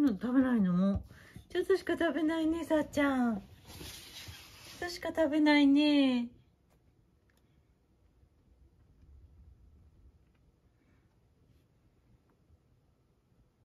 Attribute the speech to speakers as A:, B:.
A: ん食べないのもちょっとしか食べないねさっちゃんちょっとしか食べないね